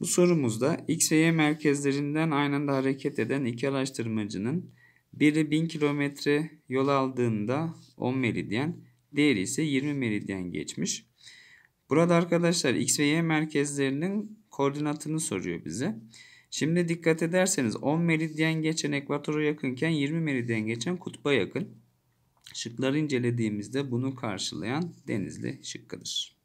Bu sorumuzda X ve Y merkezlerinden aynı anda hareket eden iki araştırmacının biri 1000 kilometre yol aldığında 10 meridyen, diğeri ise 20 meridyen geçmiş. Burada arkadaşlar X ve Y merkezlerinin koordinatını soruyor bize. Şimdi dikkat ederseniz 10 meridyen geçen ekvatora yakınken 20 meridyen geçen kutba yakın. Şıkları incelediğimizde bunu karşılayan Denizli şıkkıdır.